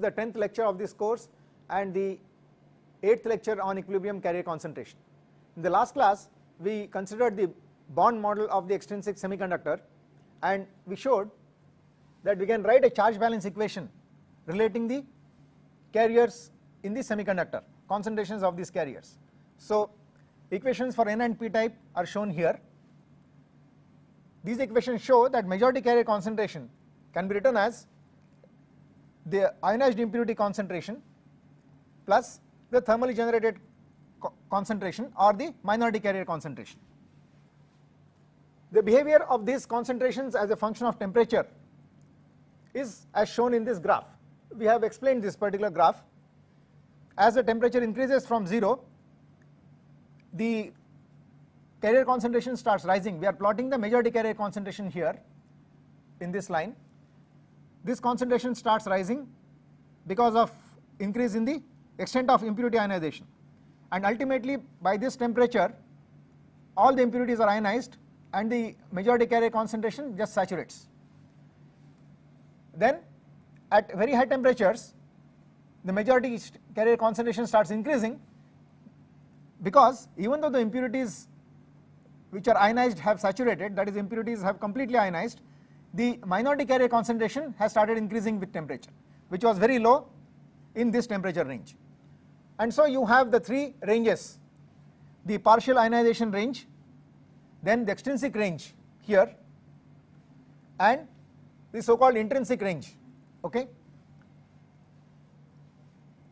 the 10th lecture of this course and the 8th lecture on equilibrium carrier concentration. In the last class we considered the bond model of the extrinsic semiconductor and we showed that we can write a charge balance equation relating the carriers in the semiconductor concentrations of these carriers. So equations for n and p type are shown here. These equations show that majority carrier concentration can be written as the ionized impurity concentration plus the thermally generated co concentration or the minority carrier concentration. The behavior of these concentrations as a function of temperature is as shown in this graph. We have explained this particular graph. As the temperature increases from 0, the carrier concentration starts rising. We are plotting the majority carrier concentration here in this line this concentration starts rising because of increase in the extent of impurity ionization and ultimately by this temperature all the impurities are ionized and the majority carrier concentration just saturates. Then at very high temperatures the majority carrier concentration starts increasing because even though the impurities which are ionized have saturated that is impurities have completely ionized the minority carrier concentration has started increasing with temperature, which was very low in this temperature range. And so you have the three ranges, the partial ionization range, then the extrinsic range here, and the so-called intrinsic range. Okay.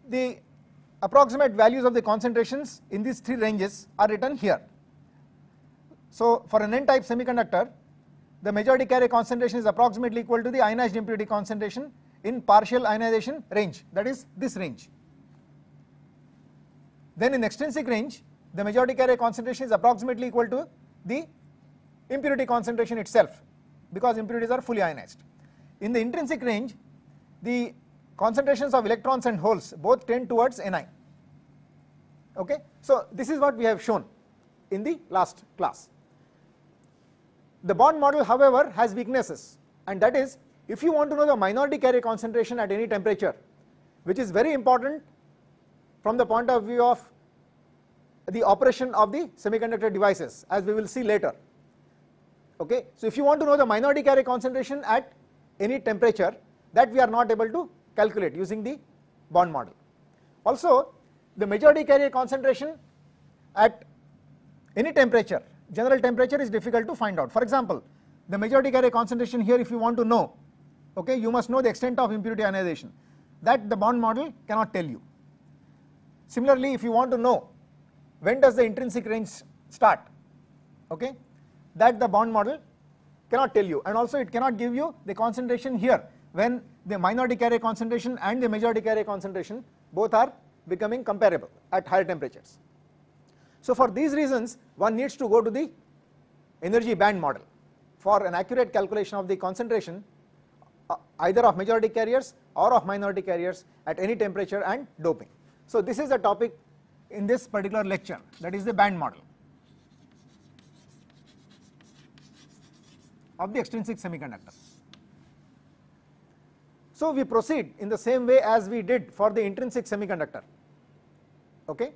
The approximate values of the concentrations in these three ranges are written here. So for an n-type semiconductor, the majority carrier concentration is approximately equal to the ionized impurity concentration in partial ionization range that is this range. Then in extrinsic range the majority carrier concentration is approximately equal to the impurity concentration itself because impurities are fully ionized. In the intrinsic range the concentrations of electrons and holes both tend towards Ni okay. So this is what we have shown in the last class. The bond model, however, has weaknesses and that is if you want to know the minority carrier concentration at any temperature which is very important from the point of view of the operation of the semiconductor devices as we will see later. Okay. So, if you want to know the minority carrier concentration at any temperature that we are not able to calculate using the bond model. Also the majority carrier concentration at any temperature general temperature is difficult to find out. For example, the majority carrier concentration here if you want to know, okay, you must know the extent of impurity ionization that the bond model cannot tell you. Similarly, if you want to know when does the intrinsic range start, okay, that the bond model cannot tell you and also it cannot give you the concentration here when the minority carrier concentration and the majority carrier concentration both are becoming comparable at higher temperatures. So for these reasons one needs to go to the energy band model for an accurate calculation of the concentration uh, either of majority carriers or of minority carriers at any temperature and doping. So this is the topic in this particular lecture that is the band model of the extrinsic semiconductor. So we proceed in the same way as we did for the intrinsic semiconductor okay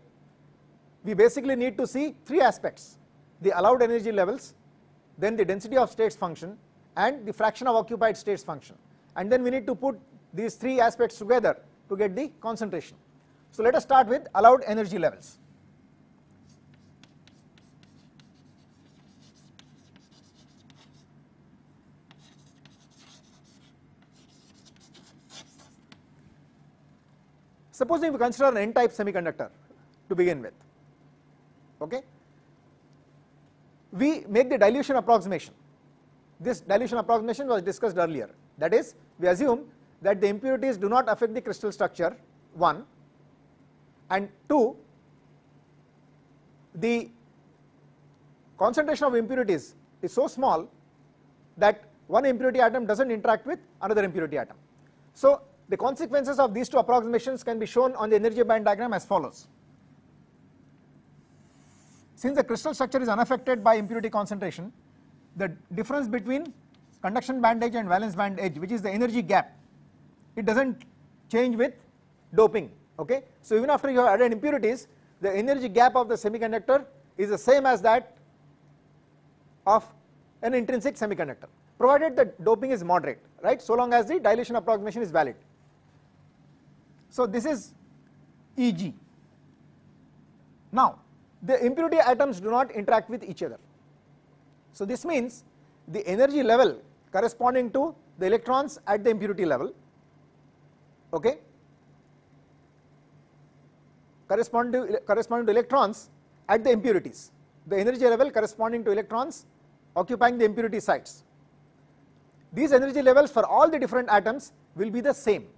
we basically need to see three aspects, the allowed energy levels, then the density of states function and the fraction of occupied states function. And then we need to put these three aspects together to get the concentration. So let us start with allowed energy levels. Supposing we consider an n-type semiconductor to begin with okay. We make the dilution approximation. This dilution approximation was discussed earlier. That is, we assume that the impurities do not affect the crystal structure 1 and 2 the concentration of impurities is so small that one impurity atom does not interact with another impurity atom. So, the consequences of these two approximations can be shown on the energy band diagram as follows. Since the crystal structure is unaffected by impurity concentration, the difference between conduction band edge and valence band edge which is the energy gap, it does not change with doping okay. So even after you have added impurities, the energy gap of the semiconductor is the same as that of an intrinsic semiconductor provided the doping is moderate right so long as the dilation approximation is valid. So this is EG. Now the impurity atoms do not interact with each other. So this means the energy level corresponding to the electrons at the impurity level okay corresponding to, corresponding to electrons at the impurities the energy level corresponding to electrons occupying the impurity sites these energy levels for all the different atoms will be the same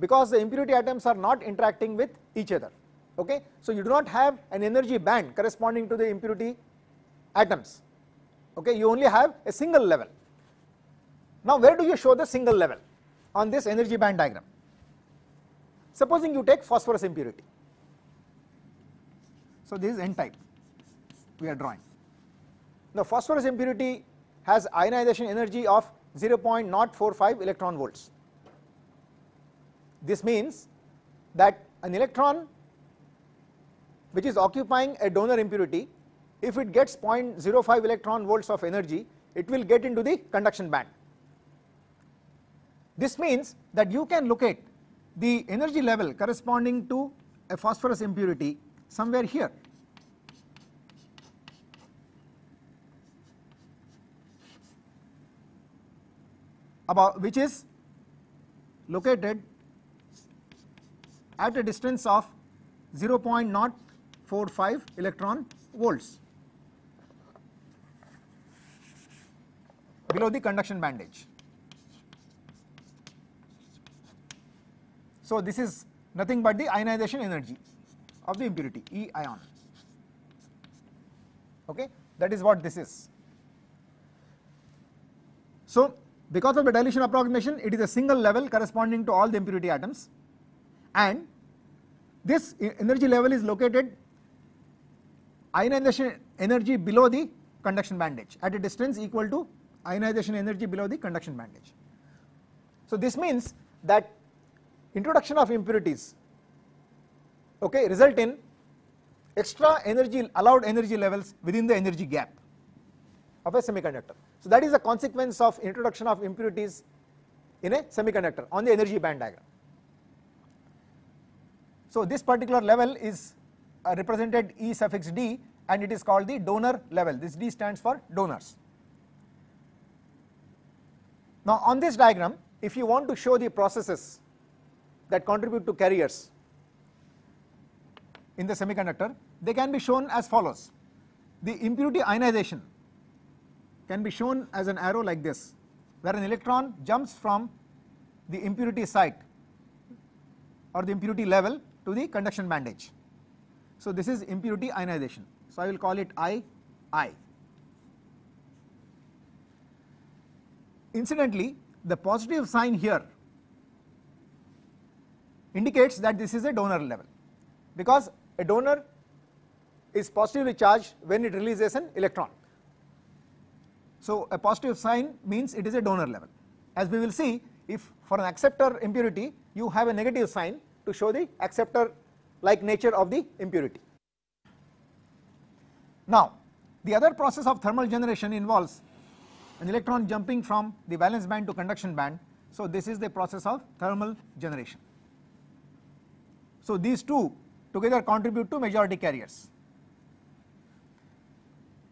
because the impurity atoms are not interacting with each other okay. So you do not have an energy band corresponding to the impurity atoms, okay. You only have a single level. Now where do you show the single level? On this energy band diagram. Supposing you take phosphorus impurity. So this is n type we are drawing. Now phosphorus impurity has ionization energy of 0.045 electron volts. This means that an electron which is occupying a donor impurity, if it gets 0.05 electron volts of energy, it will get into the conduction band. This means that you can locate the energy level corresponding to a phosphorus impurity somewhere here. about which is located at a distance of 0.0 five electron volts below the conduction bandage. So, this is nothing but the ionization energy of the impurity E ion okay that is what this is. So, because of the dilution approximation it is a single level corresponding to all the impurity atoms and this energy level is located ionization energy below the conduction band edge at a distance equal to ionization energy below the conduction band edge. So this means that introduction of impurities okay result in extra energy allowed energy levels within the energy gap of a semiconductor. So that is the consequence of introduction of impurities in a semiconductor on the energy band diagram. So this particular level is uh, represented E suffix D and it is called the donor level. This D stands for donors. Now on this diagram, if you want to show the processes that contribute to carriers in the semiconductor, they can be shown as follows. The impurity ionization can be shown as an arrow like this, where an electron jumps from the impurity site or the impurity level to the conduction bandage. So this is impurity ionization. So I will call it I, I. Incidentally, the positive sign here indicates that this is a donor level because a donor is positively charged when it releases an electron. So a positive sign means it is a donor level. As we will see, if for an acceptor impurity, you have a negative sign to show the acceptor like nature of the impurity. Now, the other process of thermal generation involves an electron jumping from the valence band to conduction band. So, this is the process of thermal generation. So, these two together contribute to majority carriers.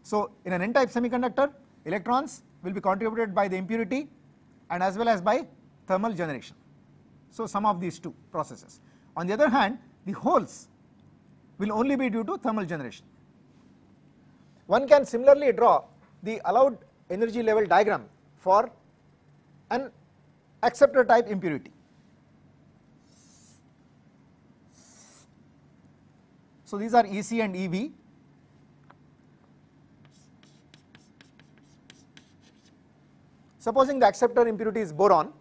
So, in an n-type semiconductor, electrons will be contributed by the impurity and as well as by thermal generation. So, some of these two processes. On the other hand, the holes will only be due to thermal generation. One can similarly draw the allowed energy level diagram for an acceptor type impurity. So, these are EC and EV. Supposing the acceptor impurity is boron,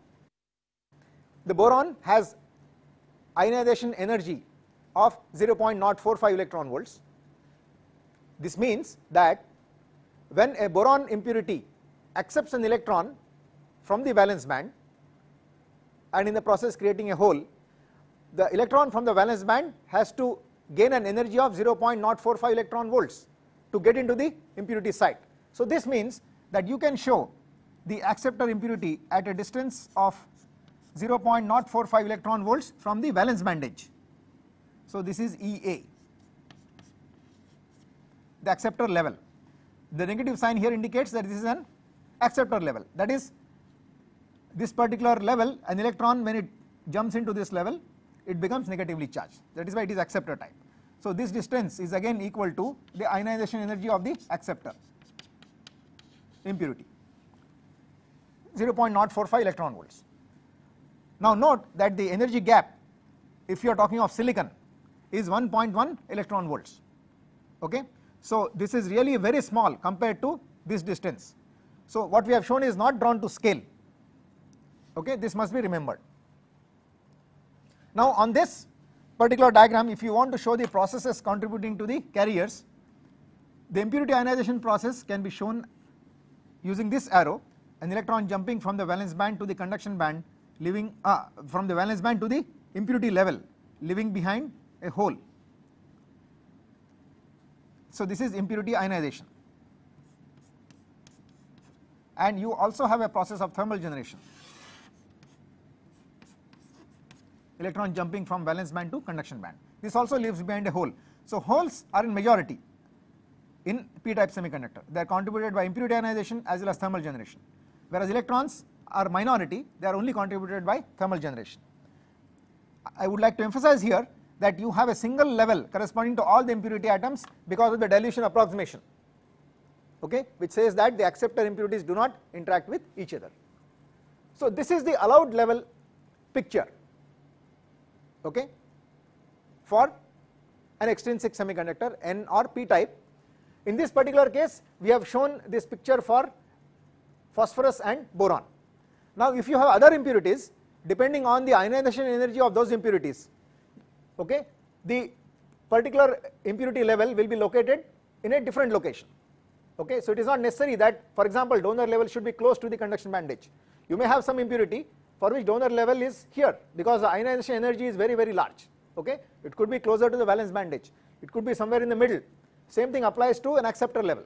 the boron has ionization energy of 0.045 electron volts. This means that when a boron impurity accepts an electron from the valence band and in the process creating a hole, the electron from the valence band has to gain an energy of 0.045 electron volts to get into the impurity site. So this means that you can show the acceptor impurity at a distance of 0.045 electron volts from the valence band edge. So, this is EA, the acceptor level. The negative sign here indicates that this is an acceptor level that is this particular level an electron when it jumps into this level it becomes negatively charged that is why it is acceptor type. So, this distance is again equal to the ionization energy of the acceptor impurity 0.045 electron volts. Now note that the energy gap if you are talking of silicon is 1.1 electron volts okay. So this is really very small compared to this distance. So what we have shown is not drawn to scale okay this must be remembered. Now on this particular diagram if you want to show the processes contributing to the carriers the impurity ionization process can be shown using this arrow an electron jumping from the valence band to the conduction band leaving uh, from the valence band to the impurity level leaving behind a hole. So, this is impurity ionization and you also have a process of thermal generation electron jumping from valence band to conduction band this also leaves behind a hole. So, holes are in majority in p type semiconductor they are contributed by impurity ionization as well as thermal generation whereas electrons are minority they are only contributed by thermal generation. I would like to emphasize here that you have a single level corresponding to all the impurity atoms because of the dilution approximation okay which says that the acceptor impurities do not interact with each other. So this is the allowed level picture okay for an extrinsic semiconductor N or P type. In this particular case we have shown this picture for phosphorus and boron. Now if you have other impurities depending on the ionization energy of those impurities okay the particular impurity level will be located in a different location okay so it is not necessary that for example donor level should be close to the conduction bandage you may have some impurity for which donor level is here because the ionization energy is very very large okay it could be closer to the valence bandage it could be somewhere in the middle same thing applies to an acceptor level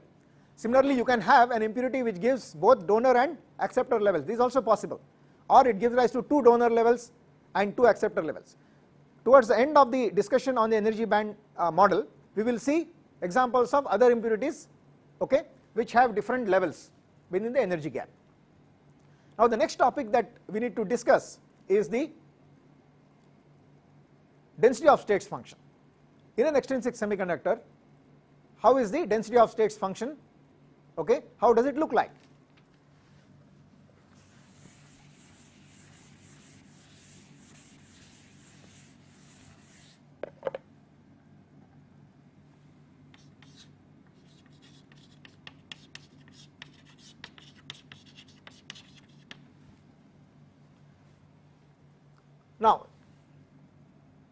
similarly you can have an impurity which gives both donor and acceptor levels this is also possible or it gives rise to two donor levels and two acceptor levels towards the end of the discussion on the energy band uh, model, we will see examples of other impurities okay, which have different levels within the energy gap. Now the next topic that we need to discuss is the density of states function. In an extrinsic semiconductor, how is the density of states function, okay, how does it look like?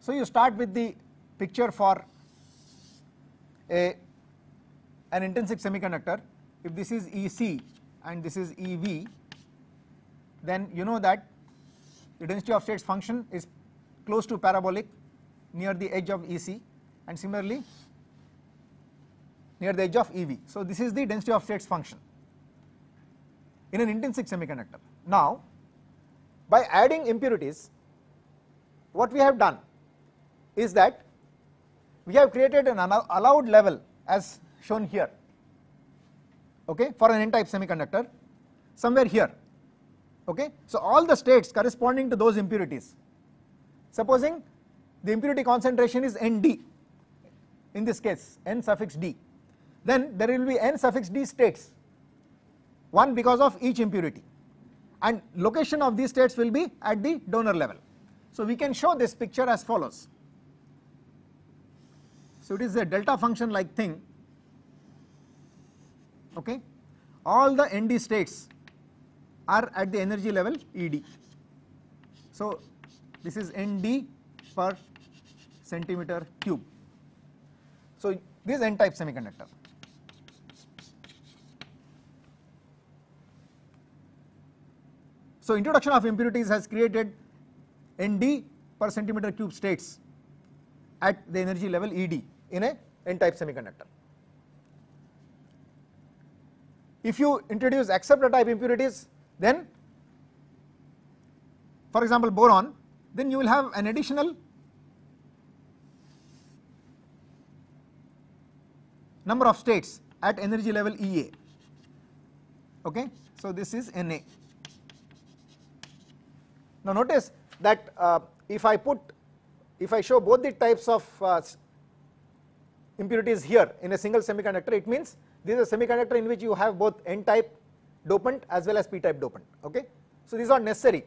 So you start with the picture for a an intrinsic semiconductor if this is EC and this is EV then you know that the density of states function is close to parabolic near the edge of EC and similarly near the edge of EV. So this is the density of states function in an intrinsic semiconductor. Now by adding impurities what we have done is that we have created an allowed level as shown here okay for an n-type semiconductor somewhere here okay. So all the states corresponding to those impurities supposing the impurity concentration is ND in this case n suffix d then there will be n suffix d states one because of each impurity and location of these states will be at the donor level. So we can show this picture as follows so it is a delta function like thing okay all the ND states are at the energy level ED. So this is ND per centimeter cube. So this n-type semiconductor. So introduction of impurities has created ND per centimeter cube states at the energy level ED in a n-type semiconductor. If you introduce acceptor type impurities, then for example boron, then you will have an additional number of states at energy level EA. Okay, so this is Na. Now notice that uh, if I put, if I show both the types of uh, impurities here in a single semiconductor, it means this is a semiconductor in which you have both n-type dopant as well as p-type dopant, okay. So these are necessary.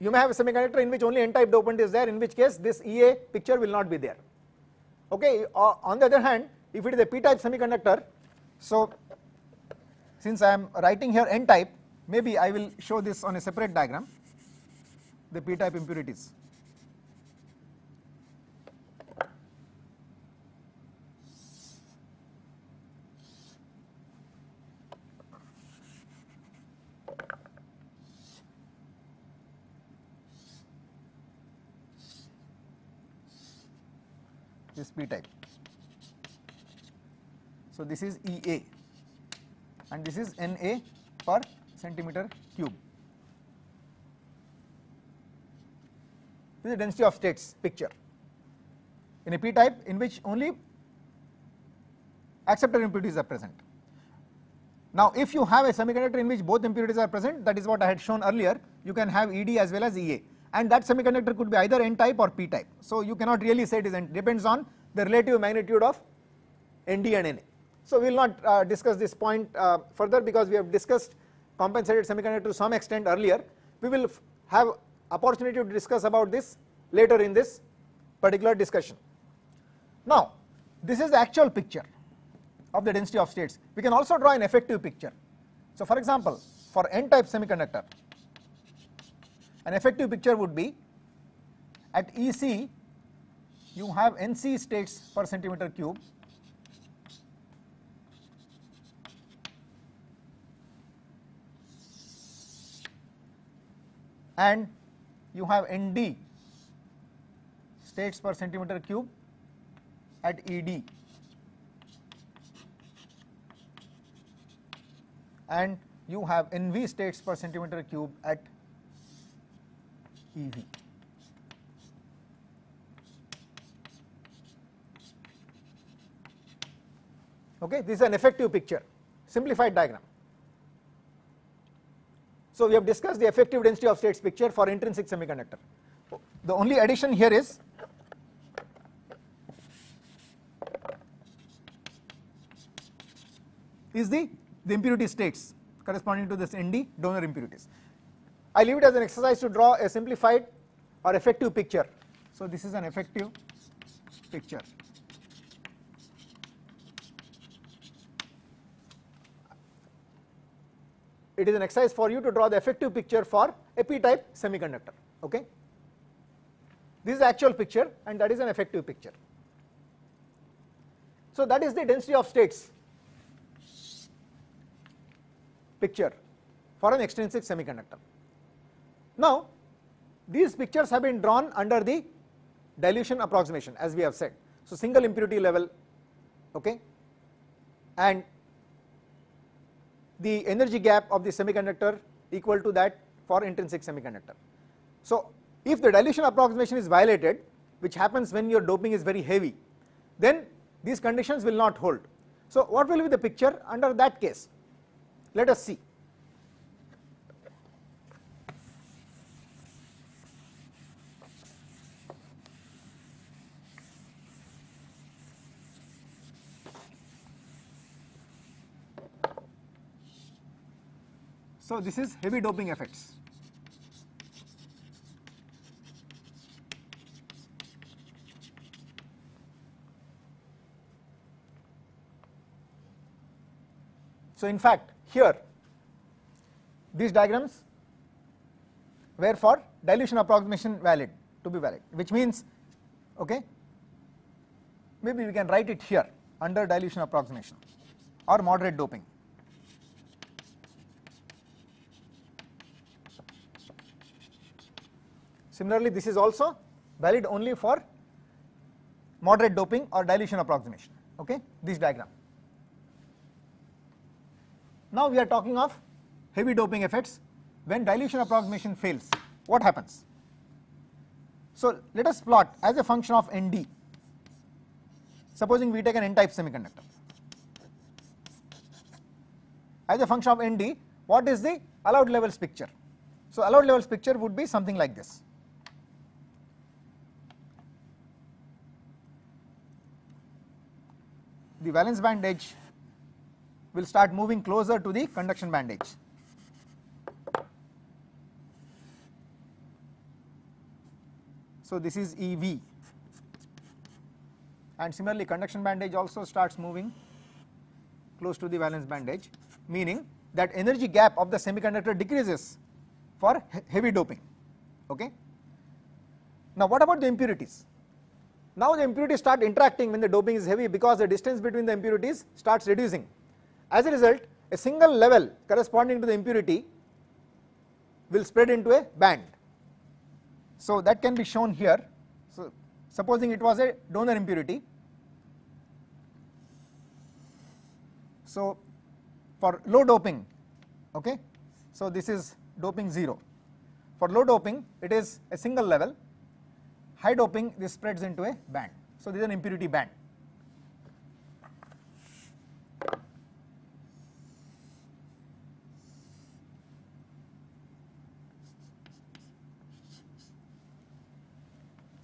You may have a semiconductor in which only n-type dopant is there, in which case this EA picture will not be there, okay. Uh, on the other hand, if it is a p-type semiconductor, so since I am writing here n-type, maybe I will show this on a separate diagram, the p-type impurities. p type. So, this is Ea and this is Na per centimeter cube. This is the density of states picture in a p type in which only acceptor impurities are present. Now, if you have a semiconductor in which both impurities are present that is what I had shown earlier you can have ED as well as EA and that semiconductor could be either n type or p type. So, you cannot really say it is n depends on the relative magnitude of ND and Na. So we will not uh, discuss this point uh, further because we have discussed compensated semiconductor to some extent earlier. We will have opportunity to discuss about this later in this particular discussion. Now this is the actual picture of the density of states. We can also draw an effective picture. So for example for n-type semiconductor an effective picture would be at EC you have NC states per centimeter cube. and you have ND states per centimeter cube at ED and you have NV states per centimeter cube at EV. okay this is an effective picture simplified diagram so we have discussed the effective density of states picture for intrinsic semiconductor the only addition here is is the the impurity states corresponding to this ND donor impurities I leave it as an exercise to draw a simplified or effective picture so this is an effective picture it is an exercise for you to draw the effective picture for a p-type semiconductor okay. This is the actual picture and that is an effective picture. So that is the density of states picture for an extrinsic semiconductor. Now these pictures have been drawn under the dilution approximation as we have said. So single impurity level okay and the energy gap of the semiconductor equal to that for intrinsic semiconductor. So if the dilution approximation is violated which happens when your doping is very heavy then these conditions will not hold. So what will be the picture under that case? Let us see. So this is heavy doping effects. So in fact here these diagrams were for dilution approximation valid to be valid which means okay maybe we can write it here under dilution approximation or moderate doping Similarly, this is also valid only for moderate doping or dilution approximation, okay, this diagram. Now we are talking of heavy doping effects when dilution approximation fails, what happens? So let us plot as a function of ND, supposing we take an n-type semiconductor. As a function of ND, what is the allowed levels picture? So allowed levels picture would be something like this. the valence band edge will start moving closer to the conduction band edge. So this is EV and similarly conduction band edge also starts moving close to the valence band edge meaning that energy gap of the semiconductor decreases for he heavy doping okay. Now what about the impurities? Now the impurities start interacting when the doping is heavy because the distance between the impurities starts reducing. As a result, a single level corresponding to the impurity will spread into a band. So that can be shown here. So supposing it was a donor impurity. So for low doping, okay. So this is doping 0. For low doping, it is a single level high doping this spreads into a band. So this is an impurity band.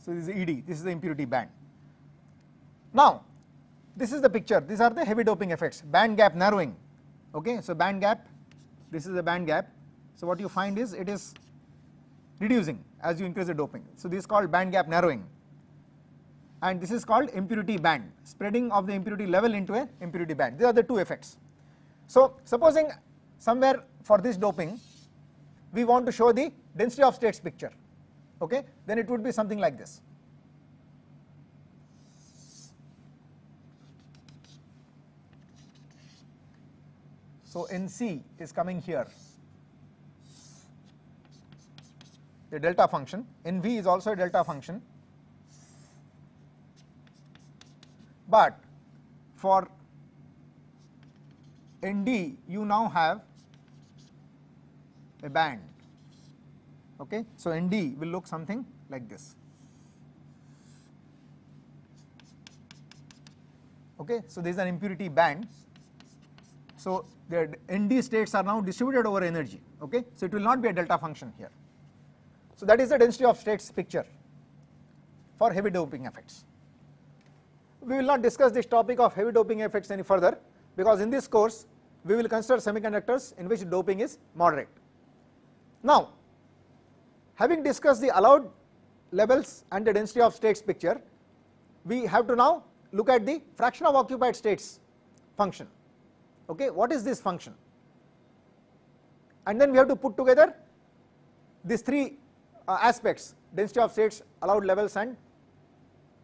So this is ED, this is the impurity band. Now this is the picture, these are the heavy doping effects, band gap narrowing, okay. So band gap, this is the band gap. So what you find is it is reducing as you increase the doping. So this is called band gap narrowing and this is called impurity band, spreading of the impurity level into a impurity band. These are the two effects. So supposing somewhere for this doping we want to show the density of states picture, okay, then it would be something like this. So NC is coming here A delta function NV v is also a delta function but for nd you now have a band okay so nd will look something like this okay so there is an impurity band so the nd states are now distributed over energy okay so it will not be a delta function here so that is the density of states picture for heavy doping effects. We will not discuss this topic of heavy doping effects any further because in this course we will consider semiconductors in which doping is moderate. Now having discussed the allowed levels and the density of states picture we have to now look at the fraction of occupied states function okay what is this function and then we have to put together these three uh, aspects density of states, allowed levels and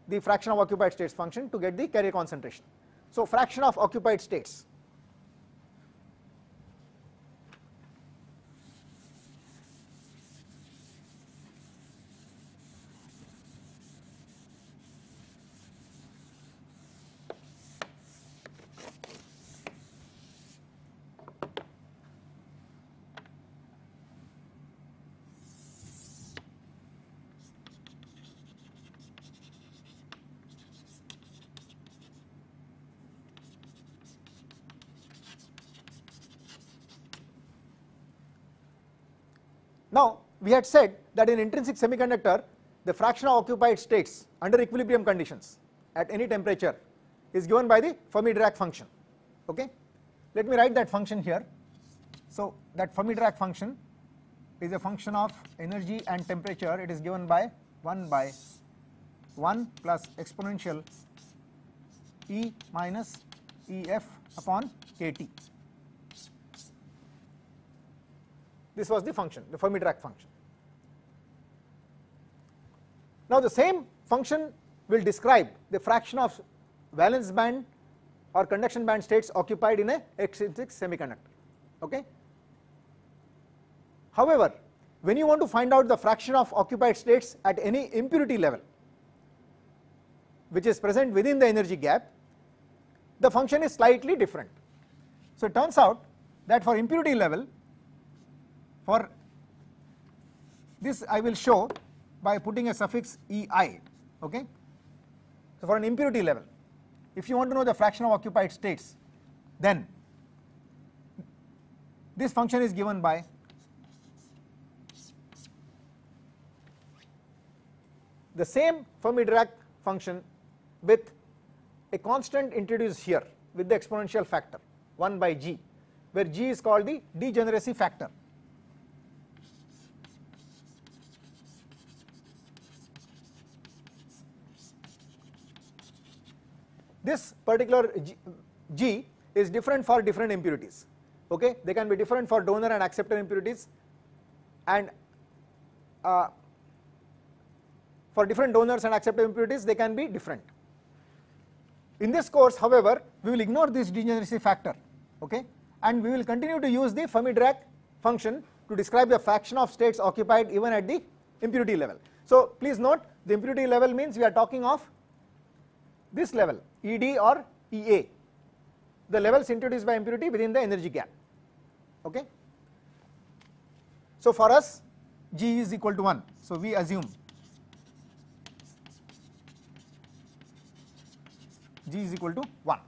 the fraction of occupied states function to get the carrier concentration. So fraction of occupied states we had said that in intrinsic semiconductor, the fraction of occupied states under equilibrium conditions at any temperature is given by the Fermi-Dirac function. Okay? Let me write that function here. So that Fermi-Dirac function is a function of energy and temperature. It is given by 1 by 1 plus exponential e minus ef upon kt. This was the function, the Fermi-Dirac function. Now the same function will describe the fraction of valence band or conduction band states occupied in a extrinsic semiconductor okay however when you want to find out the fraction of occupied states at any impurity level which is present within the energy gap the function is slightly different so it turns out that for impurity level for this i will show by putting a suffix ei okay so for an impurity level if you want to know the fraction of occupied states then this function is given by the same Fermi-Dirac function with a constant introduced here with the exponential factor 1 by g where g is called the degeneracy factor this particular G, G is different for different impurities okay they can be different for donor and acceptor impurities and uh, for different donors and acceptor impurities they can be different. In this course however we will ignore this degeneracy factor okay and we will continue to use the Fermi-Dirac function to describe the fraction of states occupied even at the impurity level. So please note the impurity level means we are talking of this level ED or EA, the levels introduced by impurity within the energy gap. Okay. So for us, G is equal to 1. So we assume G is equal to 1.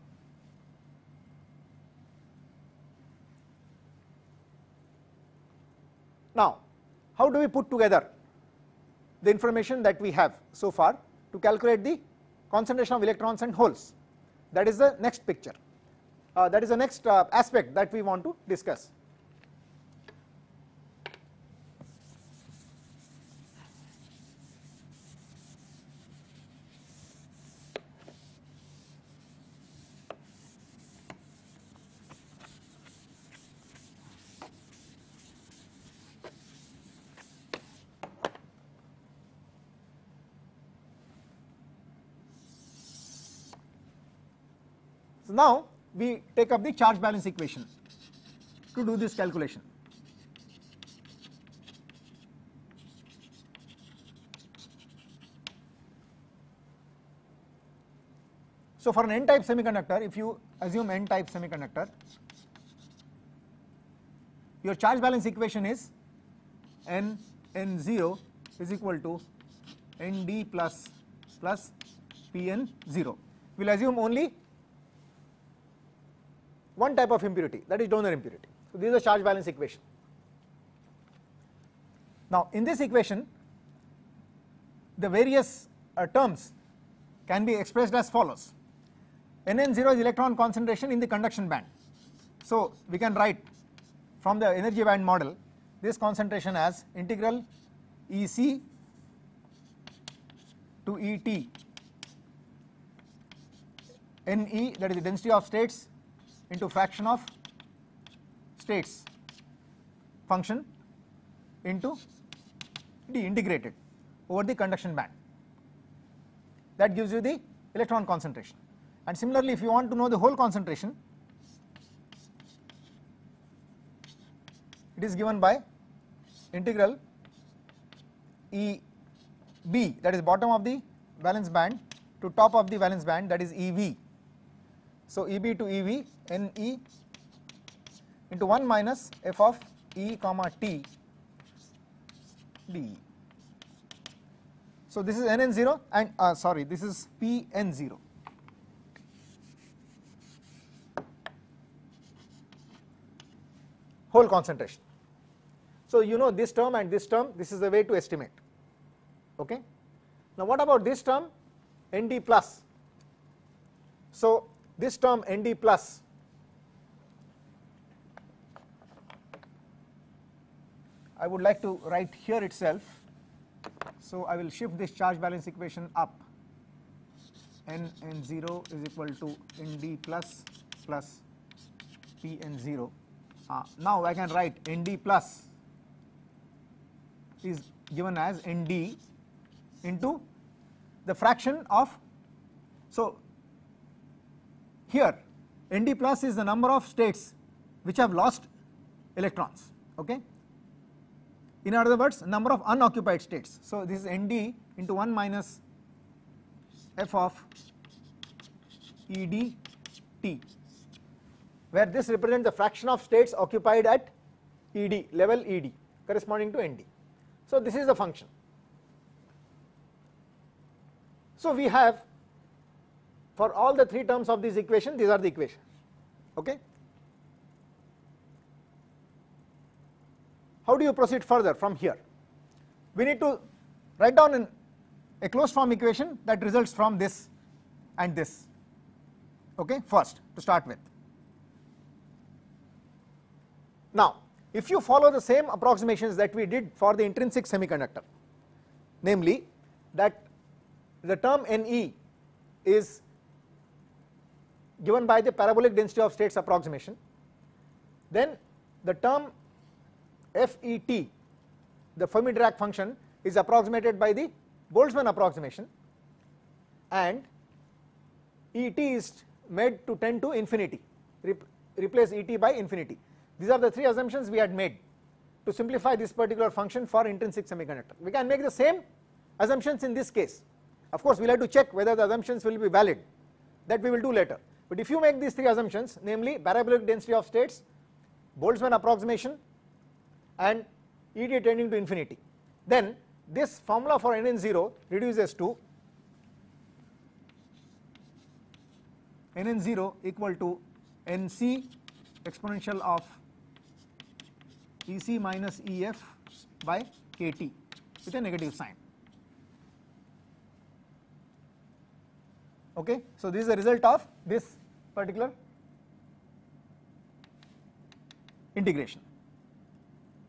Now, how do we put together the information that we have so far to calculate the concentration of electrons and holes. That is the next picture. Uh, that is the next uh, aspect that we want to discuss. Now we take up the charge balance equation to do this calculation. So for an n-type semiconductor, if you assume n-type semiconductor, your charge balance equation is n n0 is equal to nd plus plus pn0. We will assume only one type of impurity that is donor impurity. So, this is a charge balance equation. Now, in this equation the various uh, terms can be expressed as follows. NN0 is electron concentration in the conduction band. So, we can write from the energy band model this concentration as integral EC to ET NE that is the density of states into fraction of states function into d integrated over the conduction band that gives you the electron concentration and similarly if you want to know the whole concentration it is given by integral E B that is bottom of the valence band to top of the valence band that is E V. So, E B to E V n e into 1 minus f of e comma t d. So this is n 0 and uh, sorry this is pn0. whole concentration. So you know this term and this term this is the way to estimate okay. Now what about this term nd plus so this term nd plus I would like to write here itself. So I will shift this charge balance equation up n n 0 is equal to n d plus plus p n 0. Uh, now I can write n d plus is given as n d into the fraction of. So here n d plus is the number of states which have lost electrons okay in other words, number of unoccupied states. So this is ND into 1 minus f of ED t, where this represents the fraction of states occupied at ED, level ED corresponding to ND. So this is the function. So we have for all the three terms of this equation, these are the equations. Okay? how do you proceed further from here? We need to write down a closed form equation that results from this and this okay first to start with. Now if you follow the same approximations that we did for the intrinsic semiconductor namely that the term NE is given by the parabolic density of states approximation then the term FET, the Fermi Dirac function is approximated by the Boltzmann approximation and ET is made to tend to infinity, Rep replace ET by infinity. These are the three assumptions we had made to simplify this particular function for intrinsic semiconductor. We can make the same assumptions in this case. Of course, we will have to check whether the assumptions will be valid that we will do later. But if you make these three assumptions namely parabolic density of states, Boltzmann approximation and ET tending to infinity. Then this formula for NN0 reduces to NN0 equal to NC exponential of EC minus EF by KT with a negative sign. Okay, so this is the result of this particular integration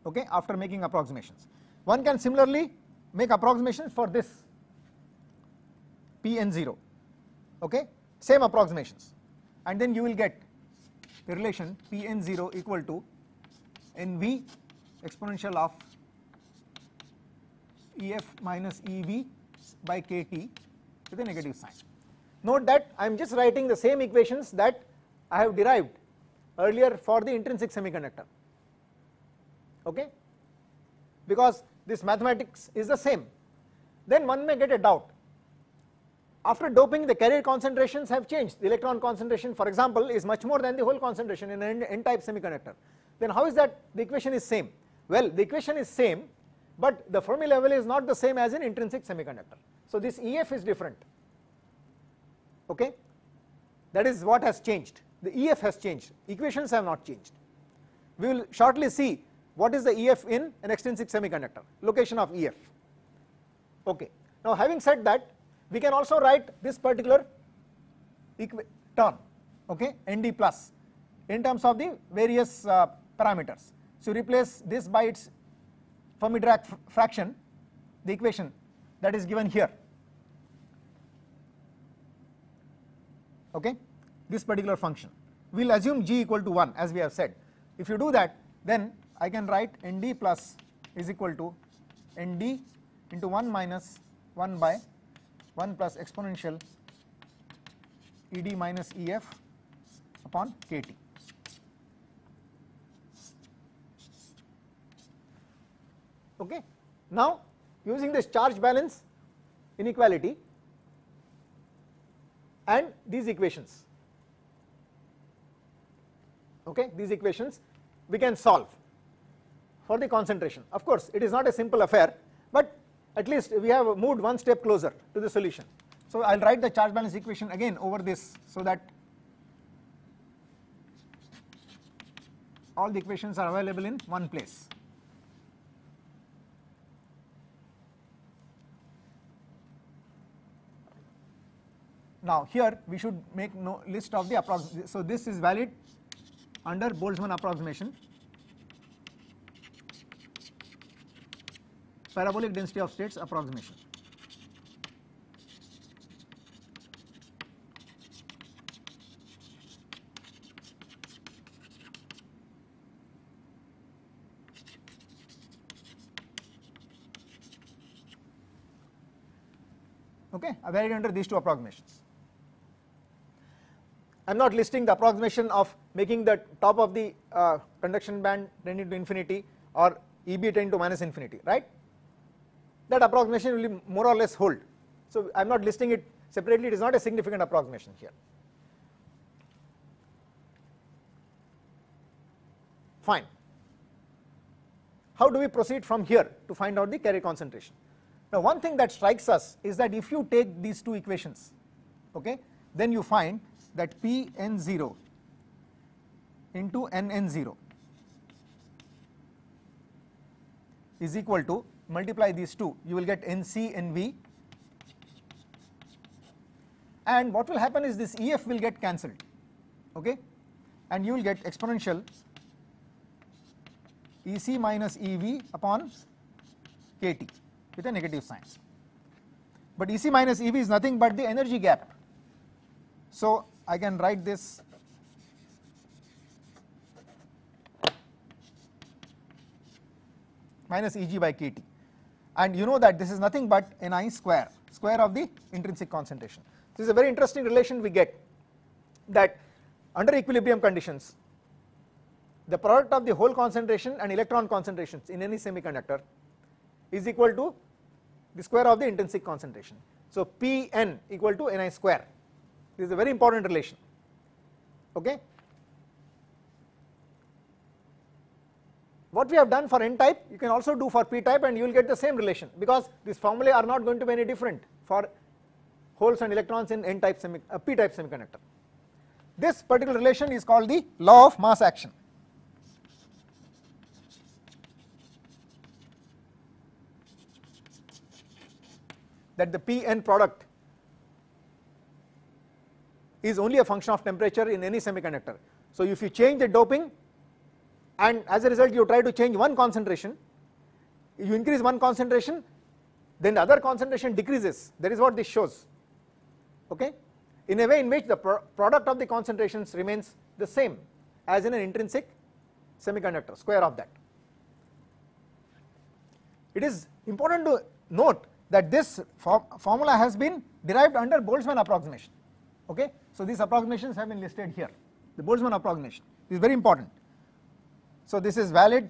okay after making approximations. One can similarly make approximations for this Pn0 okay same approximations and then you will get the relation Pn0 equal to Nv exponential of EF minus EV by KT with a negative sign. Note that I am just writing the same equations that I have derived earlier for the intrinsic semiconductor okay because this mathematics is the same then one may get a doubt after doping the carrier concentrations have changed the electron concentration for example is much more than the hole concentration in an n type semiconductor then how is that the equation is same well the equation is same but the Fermi level is not the same as in intrinsic semiconductor so this EF is different okay that is what has changed the EF has changed equations have not changed we will shortly see what is the EF in an extrinsic semiconductor, location of EF. Okay. Now having said that, we can also write this particular term, okay, ND plus in terms of the various uh, parameters. So replace this by its Fermi Dirac fraction, the equation that is given here. Okay, this particular function. We'll assume g equal to 1 as we have said. If you do that, then I can write nd plus is equal to nd into 1 minus 1 by 1 plus exponential ed minus ef upon kt. Okay. Now using this charge balance inequality and these equations, okay, these equations we can solve for the concentration. Of course, it is not a simple affair, but at least we have moved one step closer to the solution. So I will write the charge balance equation again over this so that all the equations are available in one place. Now here we should make no list of the approximation, so this is valid under Boltzmann approximation parabolic density of states approximation. okay varied under these two approximations. I am not listing the approximation of making the top of the uh, conduction band tending to infinity or EB tend to minus infinity right that approximation will be more or less hold. So I'm not listing it separately, it is not a significant approximation here. Fine. How do we proceed from here to find out the carrier concentration? Now one thing that strikes us is that if you take these two equations, okay, then you find that Pn0 into n n 0 is equal to multiply these two you will get NC and what will happen is this EF will get cancelled okay and you will get exponential EC minus EV upon KT with a negative sign but EC minus EV is nothing but the energy gap so I can write this minus Eg by Kt and you know that this is nothing but ni square, square of the intrinsic concentration. This is a very interesting relation we get that under equilibrium conditions the product of the hole concentration and electron concentrations in any semiconductor is equal to the square of the intrinsic concentration. So Pn equal to Ni square this is a very important relation okay What we have done for n-type, you can also do for p-type and you will get the same relation because these formulae are not going to be any different for holes and electrons in n-type semi, uh, p-type semiconductor. This particular relation is called the law of mass action. That the Pn product is only a function of temperature in any semiconductor. So if you change the doping and as a result you try to change one concentration you increase one concentration then the other concentration decreases that is what this shows okay in a way in which the pro product of the concentrations remains the same as in an intrinsic semiconductor square of that it is important to note that this for formula has been derived under Boltzmann approximation okay so these approximations have been listed here the Boltzmann approximation this is very important so, this is valid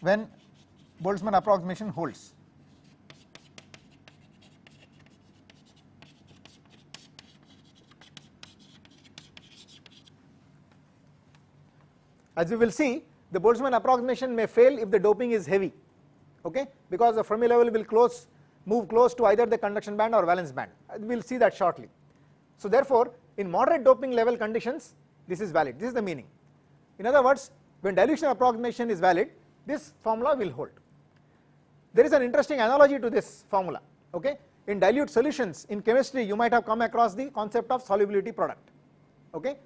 when Boltzmann approximation holds. As we will see, the Boltzmann approximation may fail if the doping is heavy, okay? Because the Fermi level will close, move close to either the conduction band or valence band. We will see that shortly. So therefore, in moderate doping level conditions, this is valid this is the meaning. In other words when dilution approximation is valid this formula will hold. There is an interesting analogy to this formula okay in dilute solutions in chemistry you might have come across the concept of solubility product okay.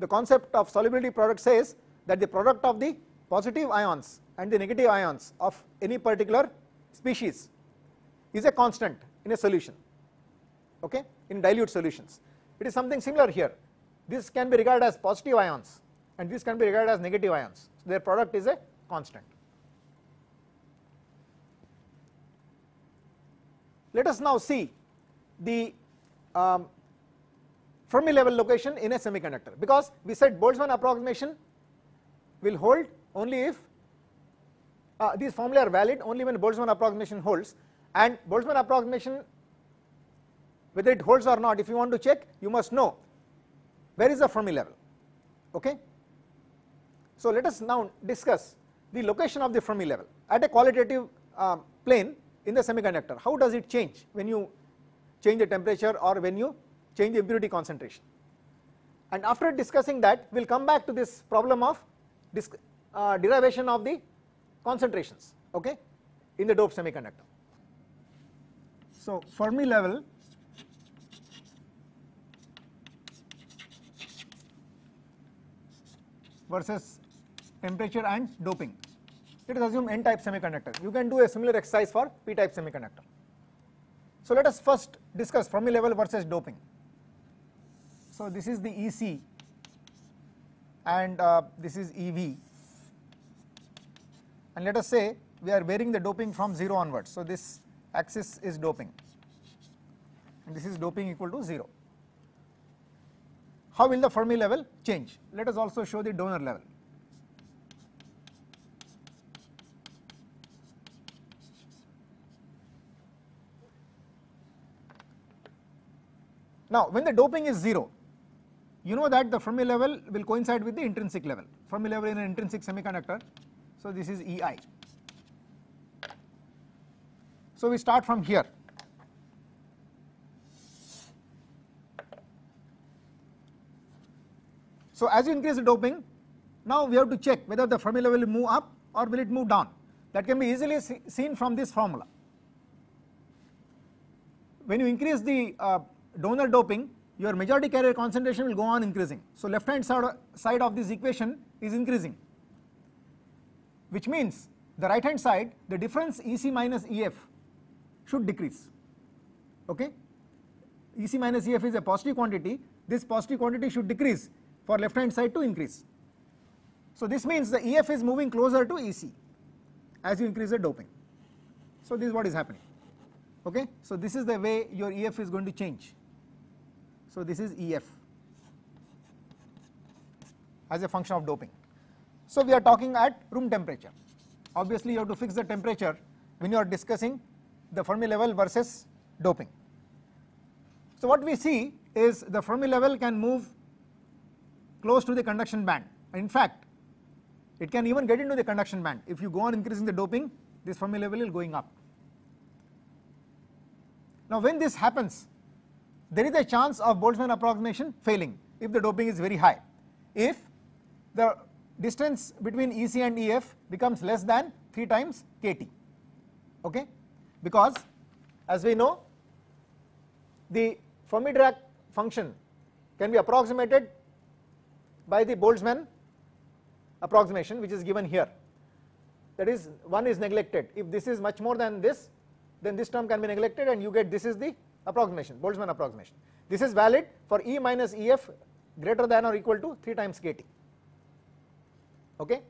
The concept of solubility product says that the product of the positive ions and the negative ions of any particular species is a constant in a solution okay in dilute solutions. It is something similar here this can be regarded as positive ions and this can be regarded as negative ions. So their product is a constant. Let us now see the um, Fermi level location in a semiconductor because we said Boltzmann approximation will hold only if uh, these formulae are valid only when Boltzmann approximation holds and Boltzmann approximation whether it holds or not if you want to check you must know where is the Fermi level okay. So let us now discuss the location of the Fermi level at a qualitative uh, plane in the semiconductor how does it change when you change the temperature or when you change the impurity concentration and after discussing that we will come back to this problem of uh, derivation of the concentrations okay in the doped semiconductor. So Fermi level versus temperature and doping. Let us assume n-type semiconductor. You can do a similar exercise for p-type semiconductor. So let us first discuss Fermi level versus doping. So this is the EC and uh, this is EV and let us say we are varying the doping from 0 onwards. So this axis is doping and this is doping equal to 0 how will the Fermi level change? Let us also show the donor level. Now, when the doping is 0, you know that the Fermi level will coincide with the intrinsic level. Fermi level in an intrinsic semiconductor, so this is EI. So, we start from here So as you increase the doping, now we have to check whether the formula will move up or will it move down. That can be easily see seen from this formula. When you increase the uh, donor doping, your majority carrier concentration will go on increasing. So left hand side of this equation is increasing, which means the right hand side, the difference EC minus EF should decrease, okay. EC minus EF is a positive quantity, this positive quantity should decrease for left hand side to increase. So this means the EF is moving closer to EC as you increase the doping. So this is what is happening. Okay. So this is the way your EF is going to change. So this is EF as a function of doping. So we are talking at room temperature. Obviously you have to fix the temperature when you are discussing the Fermi level versus doping. So what we see is the Fermi level can move close to the conduction band. In fact, it can even get into the conduction band. If you go on increasing the doping, this Fermi level is going up. Now when this happens, there is a chance of Boltzmann approximation failing if the doping is very high. If the distance between EC and EF becomes less than 3 times KT, okay? Because as we know, the Fermi Dirac function can be approximated by the Boltzmann approximation which is given here that is one is neglected if this is much more than this then this term can be neglected and you get this is the approximation Boltzmann approximation this is valid for E minus EF greater than or equal to 3 times KT okay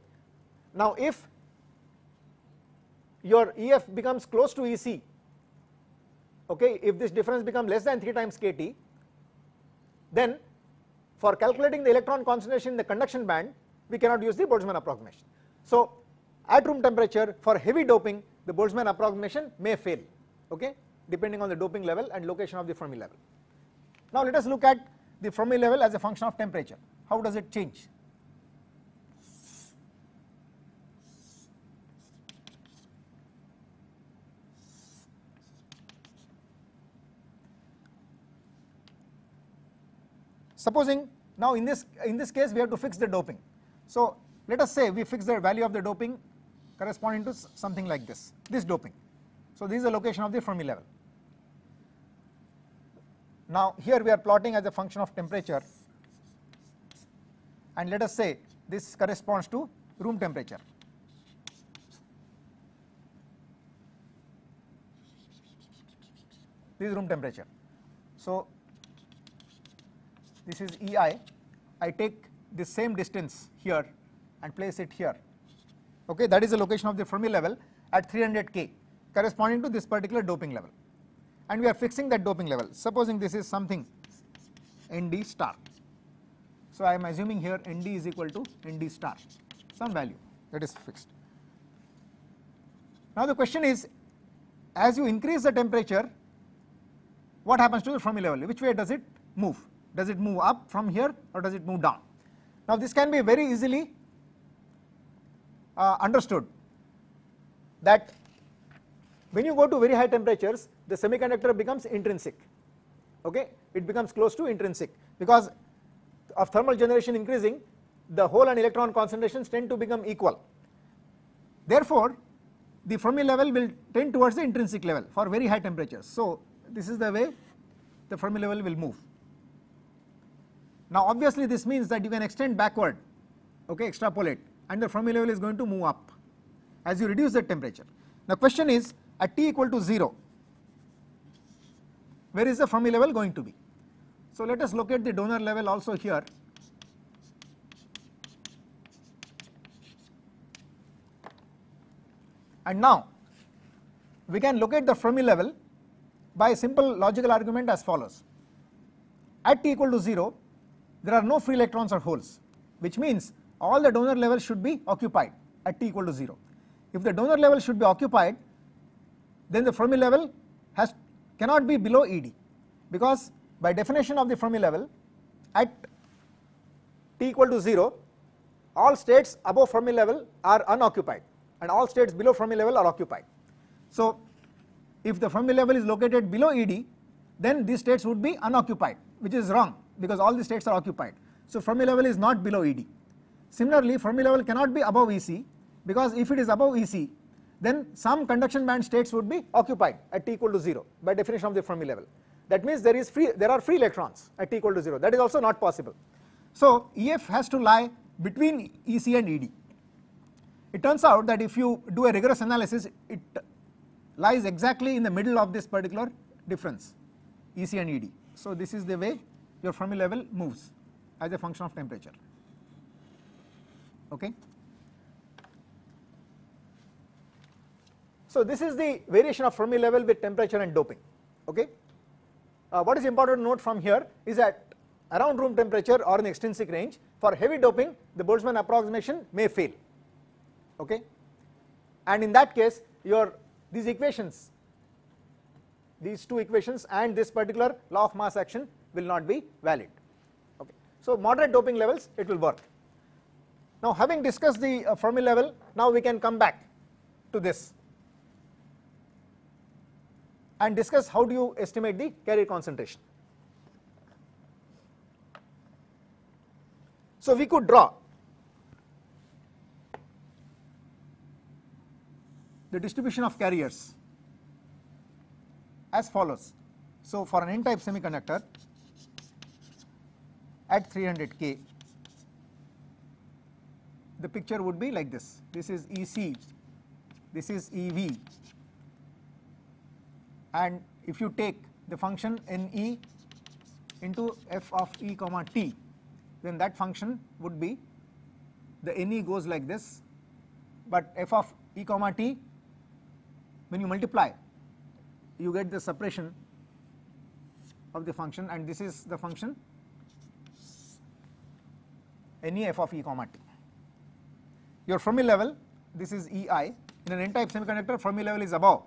now if your EF becomes close to EC okay if this difference becomes less than 3 times KT then for calculating the electron concentration in the conduction band, we cannot use the Boltzmann approximation. So at room temperature for heavy doping, the Boltzmann approximation may fail, okay, depending on the doping level and location of the Fermi level. Now let us look at the Fermi level as a function of temperature. How does it change? Supposing now in this, in this case we have to fix the doping. So let us say we fix the value of the doping corresponding to something like this, this doping. So this is the location of the Fermi level. Now here we are plotting as a function of temperature and let us say this corresponds to room temperature. This is room temperature. So this is EI, I take the same distance here and place it here. Okay, that is the location of the Fermi level at 300 K corresponding to this particular doping level and we are fixing that doping level supposing this is something ND star. So, I am assuming here ND is equal to ND star some value that is fixed. Now the question is as you increase the temperature what happens to the Fermi level which way does it move does it move up from here or does it move down? Now this can be very easily uh, understood that when you go to very high temperatures the semiconductor becomes intrinsic okay it becomes close to intrinsic because of thermal generation increasing the hole and electron concentrations tend to become equal therefore the Fermi level will tend towards the intrinsic level for very high temperatures so this is the way the Fermi level will move now obviously this means that you can extend backward, okay, extrapolate and the Fermi level is going to move up as you reduce the temperature. The question is at T equal to 0, where is the Fermi level going to be? So let us locate the donor level also here. And now we can locate the Fermi level by a simple logical argument as follows. At t equal to 0, there are no free electrons or holes which means all the donor levels should be occupied at t equal to 0. If the donor level should be occupied then the Fermi level has cannot be below ED because by definition of the Fermi level at t equal to 0 all states above Fermi level are unoccupied and all states below Fermi level are occupied. So if the Fermi level is located below ED then these states would be unoccupied which is wrong because all the states are occupied. So Fermi level is not below ED. Similarly, Fermi level cannot be above EC because if it is above EC, then some conduction band states would be occupied at t equal to 0 by definition of the Fermi level. That means there is free, there are free electrons at t equal to 0. That is also not possible. So EF has to lie between EC and ED. It turns out that if you do a rigorous analysis, it lies exactly in the middle of this particular difference, EC and ED. So this is the way your Fermi level moves as a function of temperature okay. So this is the variation of Fermi level with temperature and doping okay. Uh, what is important to note from here is that around room temperature or in extrinsic range for heavy doping the Boltzmann approximation may fail okay and in that case your these equations these two equations and this particular law of mass action will not be valid. Okay. So moderate doping levels it will work. Now having discussed the uh, Fermi level now we can come back to this and discuss how do you estimate the carrier concentration. So we could draw the distribution of carriers as follows. So for an n-type semiconductor at 300K, the picture would be like this. This is EC, this is EV and if you take the function NE into f of e comma t, then that function would be the NE goes like this, but f of e comma t when you multiply you get the suppression of the function and this is the function any f of e comma t. Your Fermi level, this is EI, in an n-type semiconductor Fermi level is above,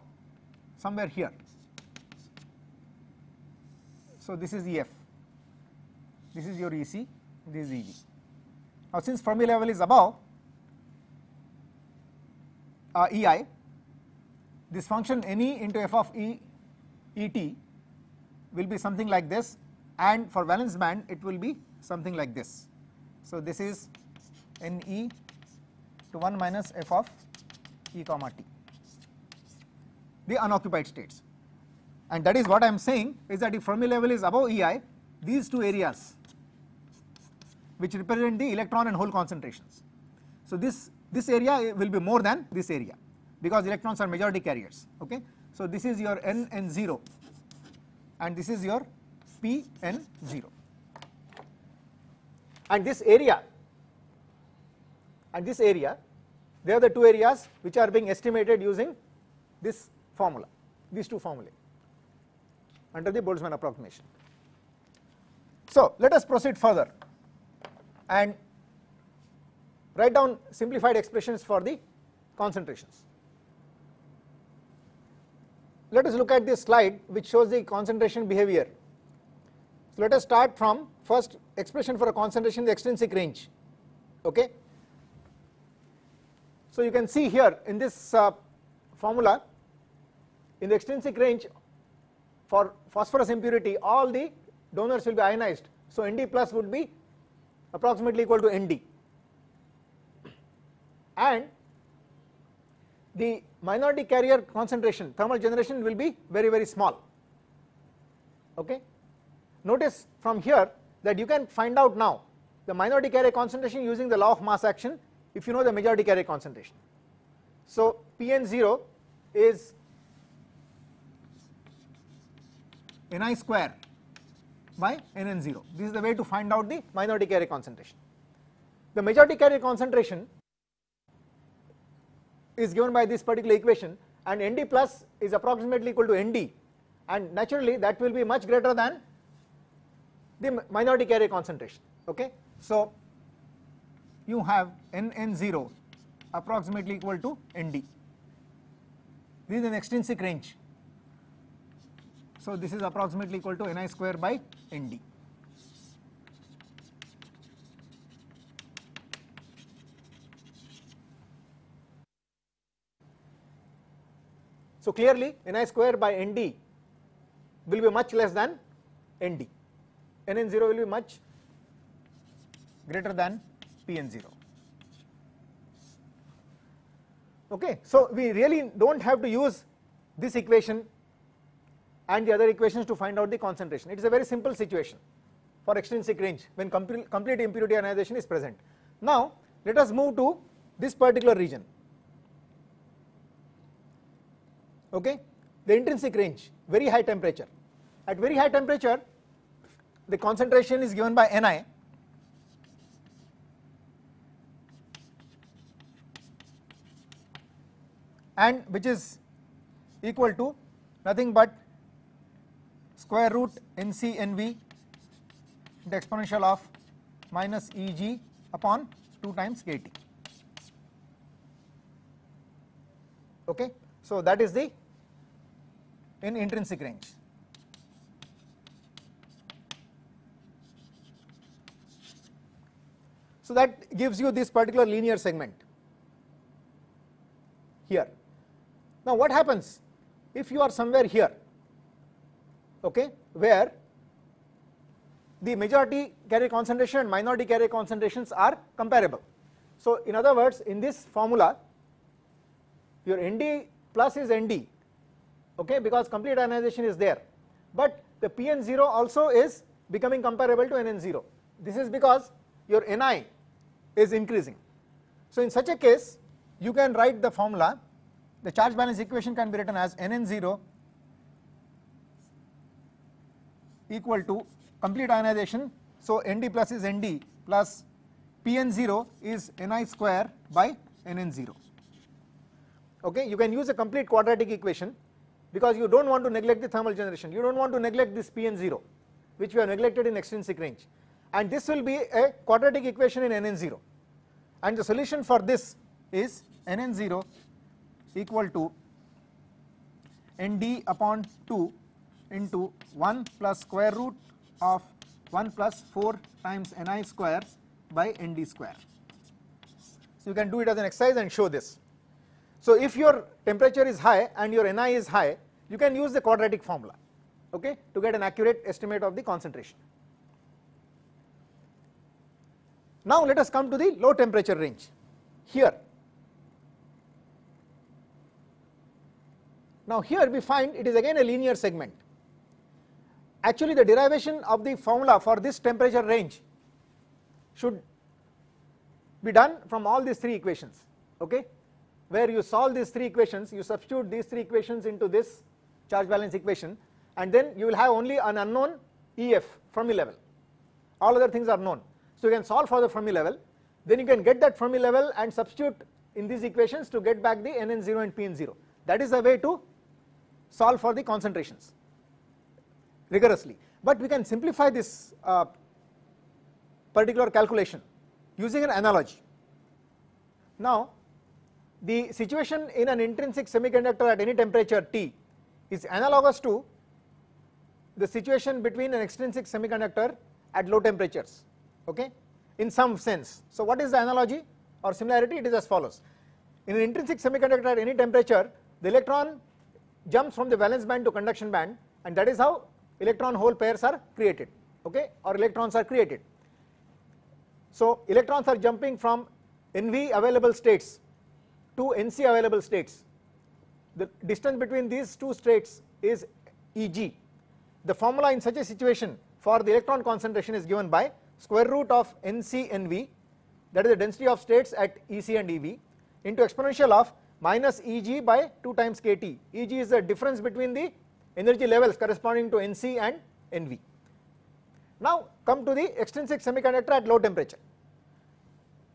somewhere here. So this is EF, this is your EC, this is EV. Now since Fermi level is above uh, EI, this function any into f of e ET will be something like this and for valence band it will be something like this. So this is n e to 1 minus f of e comma t the unoccupied states and that is what I am saying is that if Fermi level is above EI these two areas which represent the electron and hole concentrations. So this, this area will be more than this area because electrons are majority carriers okay. So this is your n n 0 and this is your p n 0 and this area and this area they are the two areas which are being estimated using this formula these two formulae under the Boltzmann approximation. So let us proceed further and write down simplified expressions for the concentrations. Let us look at this slide which shows the concentration behavior. So let us start from first expression for a concentration in the extrinsic range okay so you can see here in this uh, formula in the extrinsic range for phosphorus impurity all the donors will be ionized so nd plus would be approximately equal to nd and the minority carrier concentration thermal generation will be very very small okay notice from here that you can find out now the minority carrier concentration using the law of mass action if you know the majority carrier concentration. So Pn0 is Ni square by Nn0. This is the way to find out the minority carrier concentration. The majority carrier concentration is given by this particular equation and Nd plus is approximately equal to Nd and naturally that will be much greater than the minority carrier concentration. Okay, so you have n n 0 approximately equal to ND. This is an extrinsic range. So this is approximately equal to Ni square by ND. So clearly Ni square by ND will be much less than ND. NN0 will be much greater than PN0. Okay, so we really don't have to use this equation and the other equations to find out the concentration. It is a very simple situation for extrinsic range when complete, complete impurity ionization is present. Now let us move to this particular region. Okay, the intrinsic range, very high temperature. At very high temperature, the concentration is given by Ni and which is equal to nothing but square root NCNV the exponential of minus Eg upon 2 times kT. Okay. So, that is the in intrinsic range. So that gives you this particular linear segment here. Now what happens if you are somewhere here, okay, where the majority carrier concentration and minority carrier concentrations are comparable. So in other words, in this formula, your ND plus is ND, okay, because complete ionization is there, but the PN0 also is becoming comparable to NN0. This is because your Ni is increasing. So in such a case you can write the formula the charge balance equation can be written as NN0 equal to complete ionization so ND plus is ND plus PN0 is Ni square by NN0 okay you can use a complete quadratic equation because you do not want to neglect the thermal generation you do not want to neglect this Pn0 which we have neglected in extrinsic range and this will be a quadratic equation in Nn0 and the solution for this is Nn0 equal to Nd upon 2 into 1 plus square root of 1 plus 4 times Ni square by Nd square. So you can do it as an exercise and show this. So if your temperature is high and your Ni is high, you can use the quadratic formula okay, to get an accurate estimate of the concentration. Now let us come to the low temperature range here. Now here we find it is again a linear segment. Actually the derivation of the formula for this temperature range should be done from all these three equations okay where you solve these three equations you substitute these three equations into this charge balance equation and then you will have only an unknown EF from level all other things are known so you can solve for the Fermi level, then you can get that Fermi level and substitute in these equations to get back the Nn0 and Pn0. That is the way to solve for the concentrations rigorously. But we can simplify this uh, particular calculation using an analogy. Now the situation in an intrinsic semiconductor at any temperature T is analogous to the situation between an extrinsic semiconductor at low temperatures okay, in some sense. So what is the analogy or similarity? It is as follows. In an intrinsic semiconductor at any temperature, the electron jumps from the valence band to conduction band and that is how electron hole pairs are created, okay, or electrons are created. So electrons are jumping from NV available states to NC available states. The distance between these two states is Eg. The formula in such a situation for the electron concentration is given by square root of NCNV that is the density of states at EC and EV into exponential of minus Eg by 2 times kT. Eg is the difference between the energy levels corresponding to NC and NV. Now come to the extrinsic semiconductor at low temperature.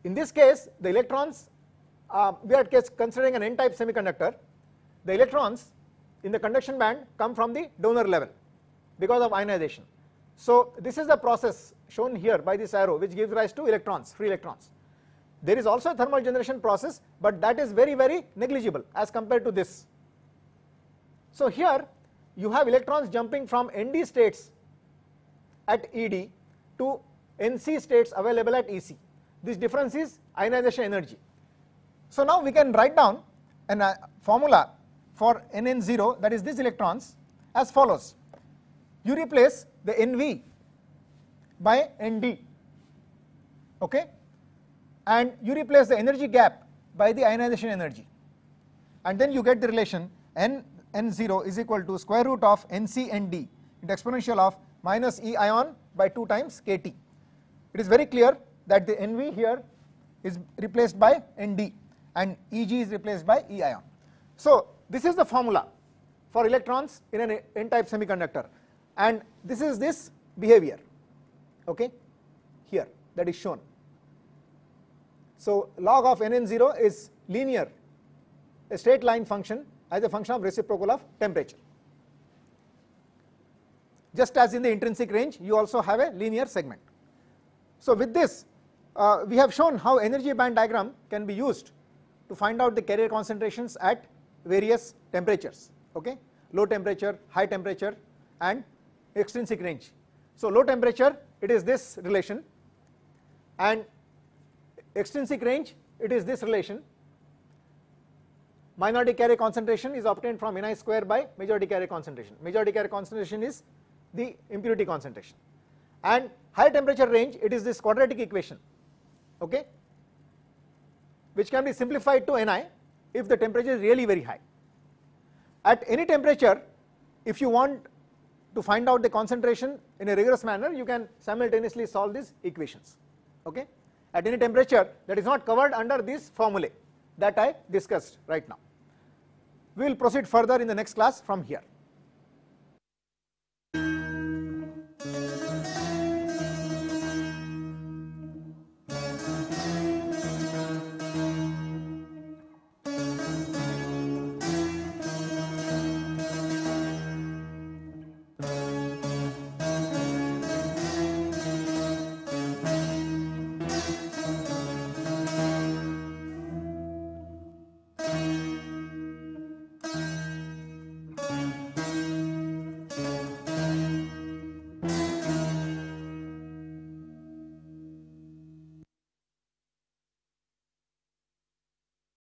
In this case the electrons uh, we are considering an n-type semiconductor the electrons in the conduction band come from the donor level because of ionization. So this is the process shown here by this arrow which gives rise to electrons, free electrons. There is also a thermal generation process but that is very very negligible as compared to this. So here you have electrons jumping from ND states at ED to NC states available at EC. This difference is ionization energy. So now we can write down a uh, formula for NN0 that is these electrons as follows. You replace the NV by ND okay and you replace the energy gap by the ionization energy and then you get the relation N N0 is equal to square root of NCND into exponential of minus E ion by 2 times kT. It is very clear that the NV here is replaced by ND and EG is replaced by E ion. So this is the formula for electrons in an n-type semiconductor and this is this behavior okay, here that is shown. So log of n n 0 is linear, a straight line function as a function of reciprocal of temperature. Just as in the intrinsic range, you also have a linear segment. So with this, uh, we have shown how energy band diagram can be used to find out the carrier concentrations at various temperatures, okay, low temperature, high temperature and extrinsic range. So low temperature it is this relation and extrinsic range it is this relation minority carrier concentration is obtained from ni square by majority carrier concentration majority carrier concentration is the impurity concentration and high temperature range it is this quadratic equation okay which can be simplified to ni if the temperature is really very high at any temperature if you want to find out the concentration in a rigorous manner you can simultaneously solve these equations okay at any temperature that is not covered under this formulae that I discussed right now. We will proceed further in the next class from here.